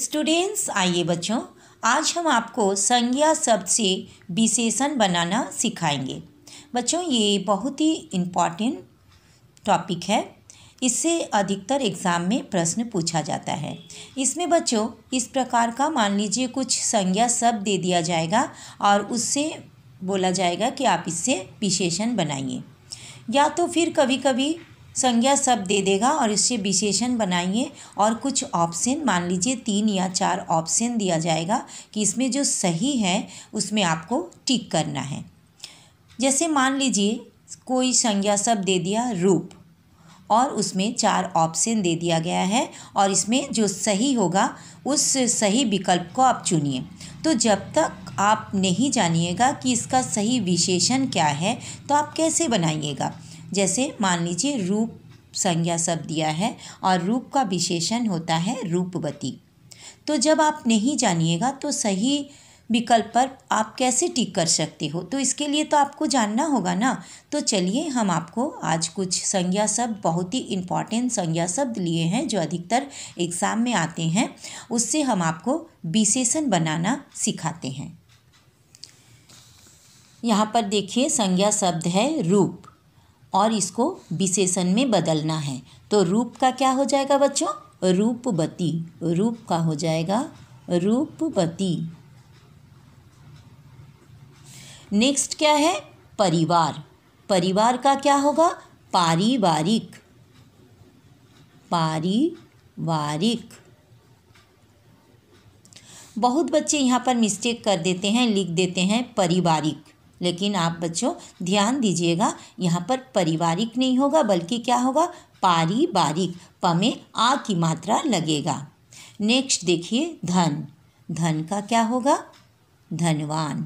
students आइए बच्चों आज हम आपको संज्ञा शब्द से विशेषण बनाना सिखाएंगे बच्चों ये बहुत ही इम्पॉर्टेंट टॉपिक है इससे अधिकतर एग्ज़ाम में प्रश्न पूछा जाता है इसमें बच्चों इस प्रकार का मान लीजिए कुछ संज्ञा शब्द दे दिया जाएगा और उससे बोला जाएगा कि आप इससे विशेषण बनाइए या तो फिर कभी कभी संज्ञा सब दे देगा और इससे विशेषण बनाइए और कुछ ऑप्शन मान लीजिए तीन या चार ऑप्शन दिया जाएगा कि इसमें जो सही है उसमें आपको टिक करना है जैसे मान लीजिए कोई संज्ञा सब दे दिया रूप और उसमें चार ऑप्शन दे दिया गया है और इसमें जो सही होगा उस सही विकल्प को आप चुनिए तो जब तक आप नहीं जानिएगा कि इसका सही विशेषण क्या है तो आप कैसे बनाइएगा जैसे मान लीजिए रूप संज्ञा सब दिया है और रूप का विशेषण होता है रूपवती तो जब आप नहीं जानिएगा तो सही विकल्प पर आप कैसे टिक कर सकते हो तो इसके लिए तो आपको जानना होगा ना तो चलिए हम आपको आज कुछ संज्ञा शब्द बहुत ही इम्पॉर्टेंट संज्ञा शब्द लिए हैं जो अधिकतर एग्ज़ाम में आते हैं उससे हम आपको विशेषण बनाना सिखाते हैं यहाँ पर देखिए संज्ञा शब्द है रूप और इसको विशेषण में बदलना है तो रूप का क्या हो जाएगा बच्चों रूपवती रूप का हो जाएगा रूपवती नेक्स्ट क्या है परिवार परिवार का क्या होगा पारिवारिक पारिवारिक बहुत बच्चे यहाँ पर मिस्टेक कर देते हैं लिख देते हैं पारिवारिक लेकिन आप बच्चों ध्यान दीजिएगा यहाँ पर पारिवारिक नहीं होगा बल्कि क्या होगा पारिवारिक प में आ की मात्रा लगेगा नेक्स्ट देखिए धन धन का क्या होगा धनवान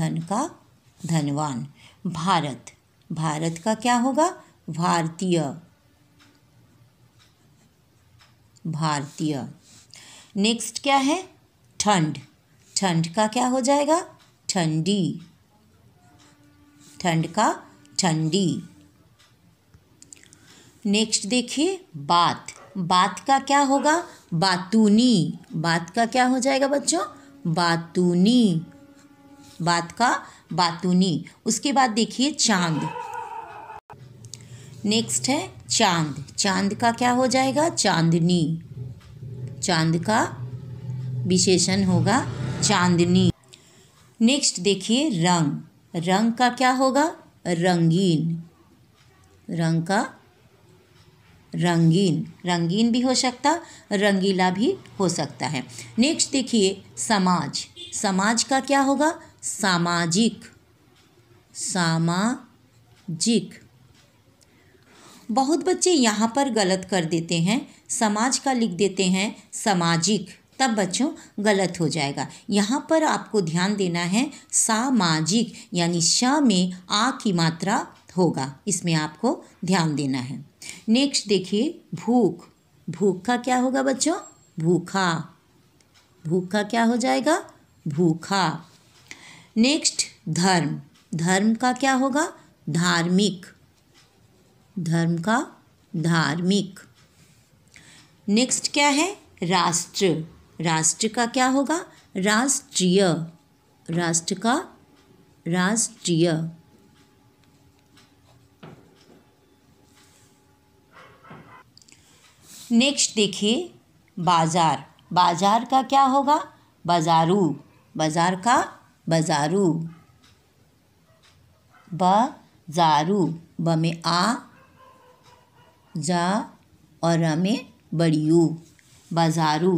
धन का धनवान भारत भारत का क्या होगा भारतीय भारतीय नेक्स्ट क्या है ठंड ठंड का क्या हो जाएगा ठंडी ठंड का ठंडी नेक्स्ट देखिए बात बात का क्या होगा बातूनी बात का क्या हो जाएगा बच्चों बातूनी बात का बातूनी उसके बाद देखिए चांद नेक्स्ट है चांद चांद का क्या हो जाएगा चांदनी चांद का विशेषण होगा चांदनी नेक्स्ट देखिए रंग रंग का क्या होगा रंगीन रंग का रंगीन रंगीन भी हो सकता रंगीला भी हो सकता है नेक्स्ट देखिए समाज समाज का क्या होगा सामाजिक सामाजिक बहुत बच्चे यहाँ पर गलत कर देते हैं समाज का लिख देते हैं सामाजिक तब बच्चों गलत हो जाएगा यहाँ पर आपको ध्यान देना है सामाजिक यानी श में आ की मात्रा होगा इसमें आपको ध्यान देना है नेक्स्ट देखिए भूख भूख का क्या होगा बच्चों भूखा भूख का क्या हो जाएगा भूखा नेक्स्ट धर्म धर्म का क्या होगा धार्मिक धर्म का धार्मिक नेक्स्ट क्या है राष्ट्र राष्ट्र का क्या होगा राष्ट्रीय राष्ट्र का राष्ट्रीय नेक्स्ट देखिए बाजार बाजार का क्या होगा बाजारू बाजार का बाजारू बाजारू ब में आ जा और अ में बड़ियू बाजारू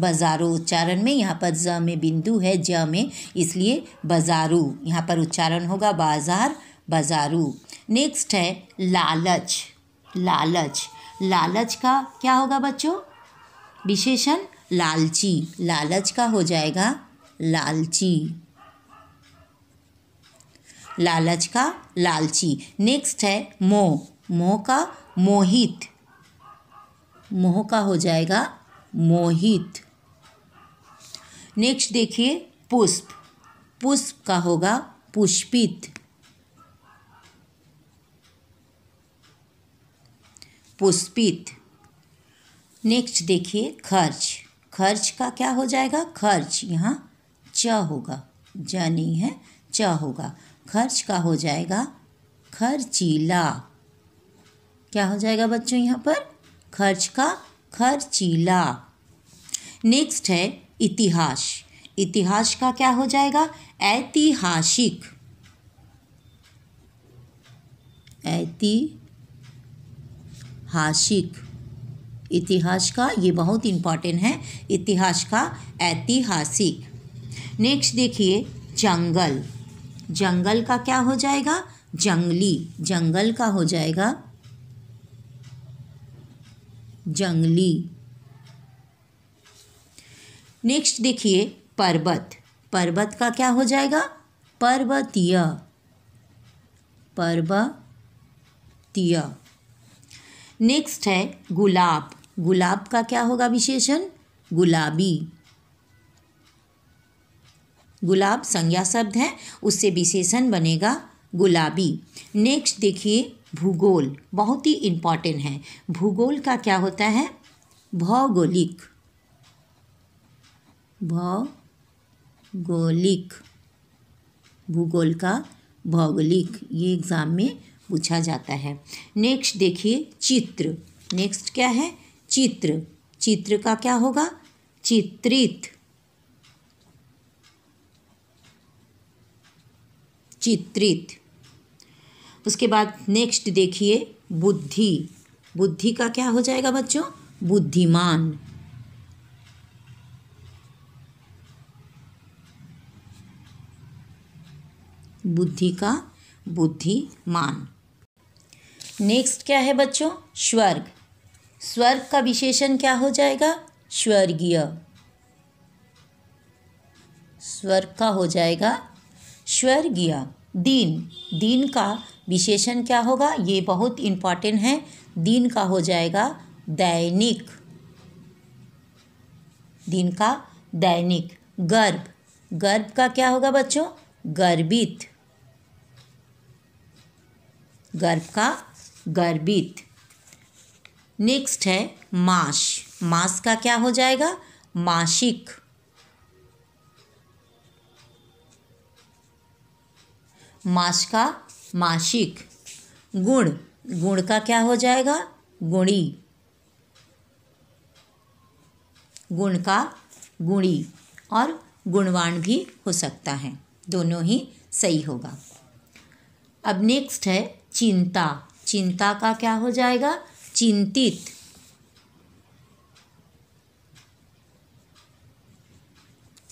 बजारो उच्चारण में यहाँ पर ज में बिंदु है ज में इसलिए बजारू यहाँ पर उच्चारण होगा बाजार बजारू नेक्स्ट है लालच लालच लालच का क्या होगा बच्चों विशेषण लालची लालच का हो जाएगा लालची लालच का लालची नेक्स्ट है मोह मोह का मोहित मोह का हो जाएगा मोहित नेक्स्ट देखिए पुष्प पुष्प का होगा पुष्पित पुष्पित नेक्स्ट देखिए खर्च खर्च का क्या हो जाएगा खर्च यहाँ च होगा ज नहीं है च होगा खर्च का हो जाएगा खर्चीला क्या हो जाएगा बच्चों यहाँ पर खर्च का खर्चीला नेक्स्ट है इतिहास इतिहास का क्या हो जाएगा ऐतिहासिक ऐतिहासिक इतिहास का ये बहुत इंपॉर्टेंट है इतिहास का ऐतिहासिक नेक्स्ट देखिए जंगल जंगल का क्या हो जाएगा जंगली जंगल का हो जाएगा जंगली नेक्स्ट देखिए पर्वत पर्वत का क्या हो जाएगा पर्वतीय पर्वतीय नेक्स्ट है गुलाब गुलाब का क्या होगा विशेषण गुलाबी गुलाब संज्ञा शब्द है उससे विशेषण बनेगा गुलाबी नेक्स्ट देखिए भूगोल बहुत ही इम्पॉर्टेंट है भूगोल का क्या होता है भौगोलिक भौगोलिक भूगोल का भौगोलिक ये एग्ज़ाम में पूछा जाता है नेक्स्ट देखिए चित्र नेक्स्ट क्या है चित्र चित्र का क्या होगा चित्रित चित्रित उसके बाद नेक्स्ट देखिए बुद्धि बुद्धि का क्या हो जाएगा बच्चों बुद्धिमान बुद्धि का बुद्धिमान नेक्स्ट क्या है बच्चों स्वर्ग स्वर्ग का विशेषण क्या हो जाएगा स्वर्गीय स्वर्ग का हो जाएगा स्वर्गीय दीन दीन का विशेषण क्या होगा ये बहुत इंपॉर्टेंट है दीन का हो जाएगा दैनिक दिन का दैनिक गर्भ गर्भ का क्या होगा बच्चों गर्भित गर्भ का गर्भित नेक्स्ट है मास मास का क्या हो जाएगा मासिक मास का मासिक गुण गुण का क्या हो जाएगा गुणी गुण का गुणी और गुणवान भी हो सकता है दोनों ही सही होगा अब नेक्स्ट है चिंता चिंता का क्या हो जाएगा चिंतित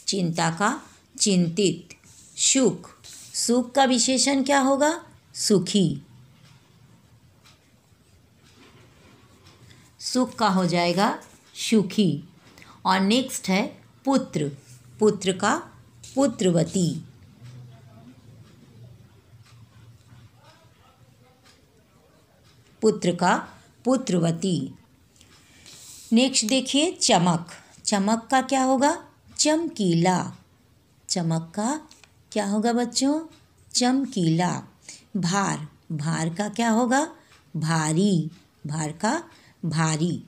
चिंता का चिंतित सुख सुख का विशेषण क्या होगा सुखी सुख का हो जाएगा सुखी और नेक्स्ट है पुत्र पुत्र का पुत्रवती पुत्र का पुत्रवती नेक्स्ट देखिए चमक चमक का क्या होगा चमकीला चमक का क्या होगा बच्चों चमकीला भार भार का क्या होगा भारी भार का भारी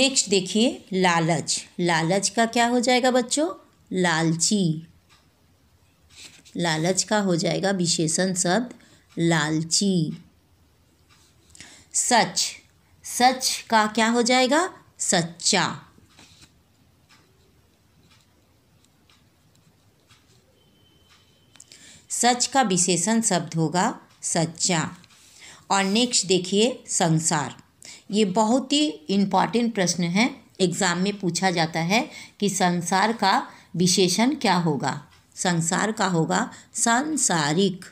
नेक्स्ट देखिए लालच लालच का क्या हो जाएगा बच्चों लालची लालच का हो जाएगा विशेषण शब्द लालची सच सच का क्या हो जाएगा सच्चा सच का विशेषण शब्द होगा सच्चा और नेक्स्ट देखिए संसार ये बहुत ही इम्पॉर्टेंट प्रश्न है एग्ज़ाम में पूछा जाता है कि संसार का विशेषण क्या होगा संसार का होगा सांसारिक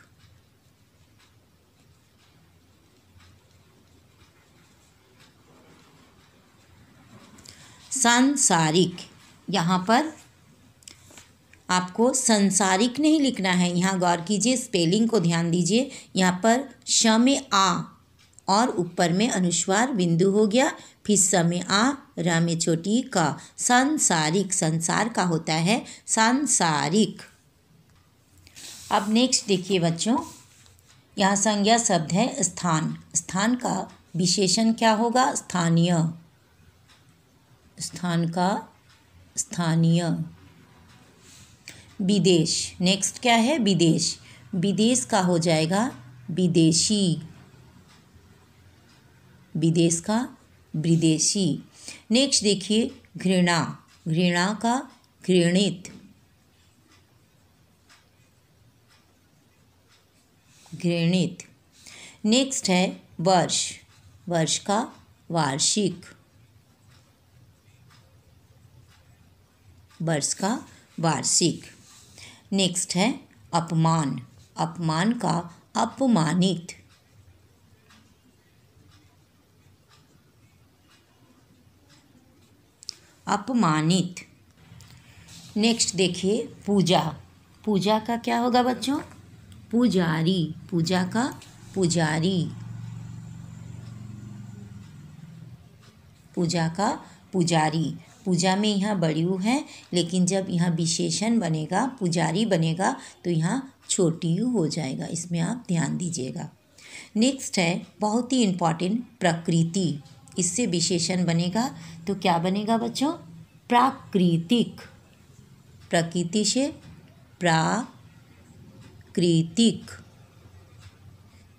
सांसारिक यहाँ पर आपको संसारिक नहीं लिखना है यहाँ गौर कीजिए स्पेलिंग को ध्यान दीजिए यहाँ पर श में आ और ऊपर में अनुस्वार बिंदु हो गया फिर स में आ र में छोटी का संसारिक संसार का होता है सांसारिक अब नेक्स्ट देखिए बच्चों यहाँ संज्ञा शब्द है स्थान स्थान का विशेषण क्या होगा स्थानीय स्थान का स्थानीय विदेश नेक्स्ट क्या है विदेश विदेश का हो जाएगा विदेशी विदेश का विदेशी नेक्स्ट देखिए घृणा घृणा का घृणित घृणित नेक्स्ट है वर्ष वर्ष का वार्षिक वर्ष का वार्षिक नेक्स्ट है अपमान अपमान का अपमानित अपमानित नेक्स्ट देखिए पूजा पूजा का क्या होगा बच्चों पुजारी पूजा का पुजारी पूजा का पुजारी पूजा में यहाँ बड़ियू है लेकिन जब यहाँ विशेषण बनेगा पुजारी बनेगा तो यहाँ छोटी यू हो जाएगा इसमें आप ध्यान दीजिएगा नेक्स्ट है बहुत ही इम्पॉर्टेंट प्रकृति इससे विशेषण बनेगा तो क्या बनेगा बच्चों प्राकृतिक प्रकृति से प्राकृतिक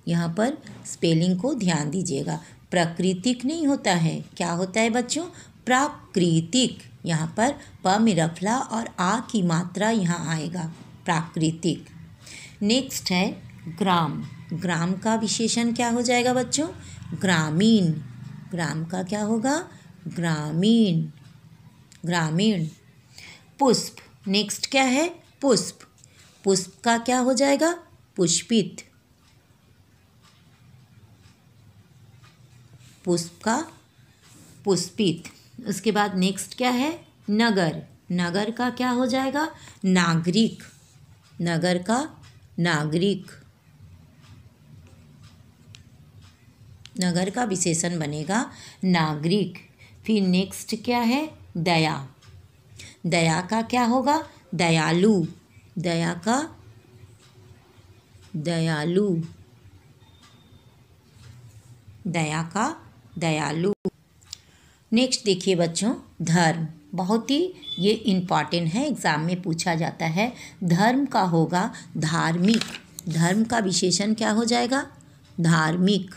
यहाँ पर स्पेलिंग को ध्यान दीजिएगा प्राकृतिक नहीं होता है क्या होता है बच्चों प्राकृतिक यहाँ पर प में रफला और आ की मात्रा यहाँ आएगा प्राकृतिक नेक्स्ट है ग्राम ग्राम का विशेषण क्या हो जाएगा बच्चों ग्रामीण ग्राम का क्या होगा ग्रामीण ग्रामीण पुष्प नेक्स्ट क्या है पुष्प पुष्प का क्या हो जाएगा पुष्पित पुष्प का पुष्पित उसके बाद नेक्स्ट क्या है नगर नगर का क्या हो जाएगा नागरिक नगर का नागरिक नगर का विशेषण बनेगा नागरिक फिर नेक्स्ट क्या है दया दया का क्या होगा दयालु दया का दयालु दया का दयालु नेक्स्ट देखिए बच्चों धर्म बहुत ही ये इम्पॉर्टेंट है एग्ज़ाम में पूछा जाता है धर्म का होगा धार्मिक धर्म का विशेषण क्या हो जाएगा धार्मिक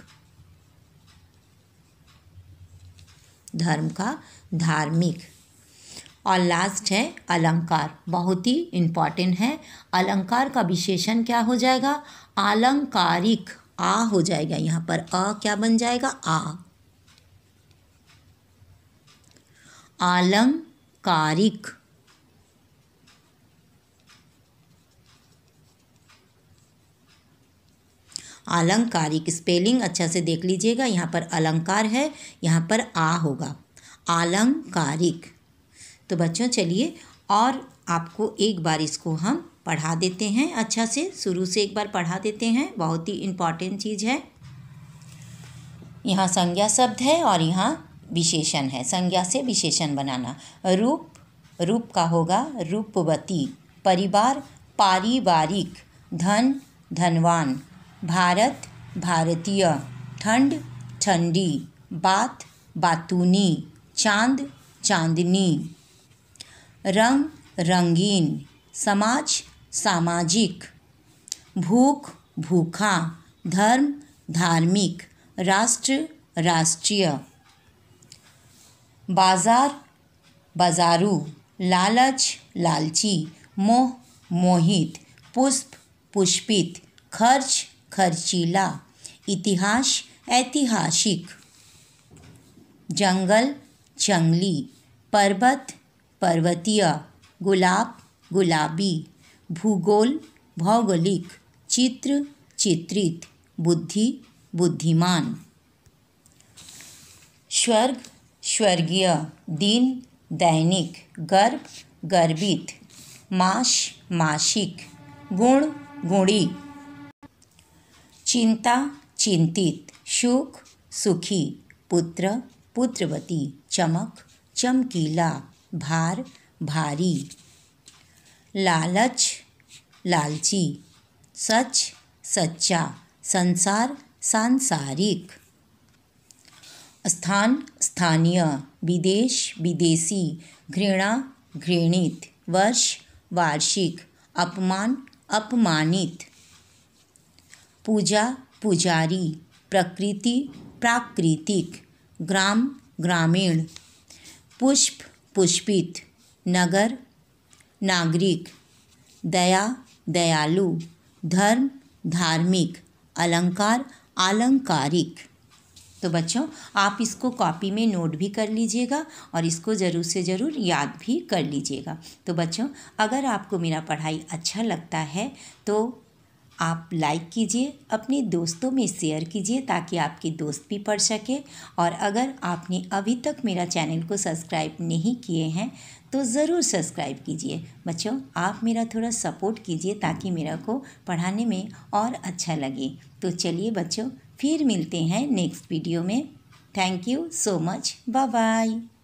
धर्म का धार्मिक और लास्ट है अलंकार बहुत ही इम्पॉर्टेंट है अलंकार का विशेषण क्या हो जाएगा आलंकारिक आ हो जाएगा यहाँ पर अ क्या बन जाएगा आ आलंकारिक आलंकारिक स्पेलिंग अच्छा से देख लीजिएगा यहाँ पर अलंकार है यहाँ पर आ होगा आलंकारिक तो बच्चों चलिए और आपको एक बार इसको हम पढ़ा देते हैं अच्छा से शुरू से एक बार पढ़ा देते हैं बहुत ही इम्पॉर्टेंट चीज़ है यहाँ संज्ञा शब्द है और यहाँ विशेषण है संज्ञा से विशेषण बनाना रूप रूप का होगा रूपवती परिवार पारिवारिक धन धनवान भारत भारतीय ठंड ठंडी बात बातूनी चांद चांदनी रंग रंगीन समाज सामाजिक भूख भूखा धर्म धार्मिक राष्ट्र राष्ट्रीय बाज़ार बाज़ारू लालच लालची मोह मोहित पुष्प पुष्पित खर्च खर्चीला इतिहास ऐतिहासिक जंगल जंगली पर्वत पर्वतीय गुलाब गुलाबी भूगोल भौगोलिक चित्र चित्रित बुद्धि बुद्धिमान स्वर्ग स्वर्गीय दिन दैनिक गर्भ गर्भित मास मासिक गुण गुणी चिंता चिंतित सुख सुखी पुत्र पुत्रवती चमक चमकीला भार भारी लालच लालची सच सच्चा संसार सांसारिक स्थान स्थानीय विदेश विदेशी घृणा घृणित वर्ष वार्षिक अपमान अपमानित पूजा पुजारी प्रकृति प्राकृतिक ग्राम ग्रामीण पुष्प पुष्पित नगर नागरिक दया दयालु धर्म धार्मिक अलंकार आलंकारिक तो बच्चों आप इसको कॉपी में नोट भी कर लीजिएगा और इसको ज़रूर से ज़रूर याद भी कर लीजिएगा तो बच्चों अगर आपको मेरा पढ़ाई अच्छा लगता है तो आप लाइक कीजिए अपने दोस्तों में शेयर कीजिए ताकि आपके दोस्त भी पढ़ सके और अगर आपने अभी तक मेरा चैनल को सब्सक्राइब नहीं किए हैं तो ज़रूर सब्सक्राइब कीजिए बच्चों आप मेरा थोड़ा सपोर्ट कीजिए ताकि मेरा को पढ़ाने में और अच्छा लगे तो चलिए बच्चों फिर मिलते हैं नेक्स्ट वीडियो में thank you so much bye bye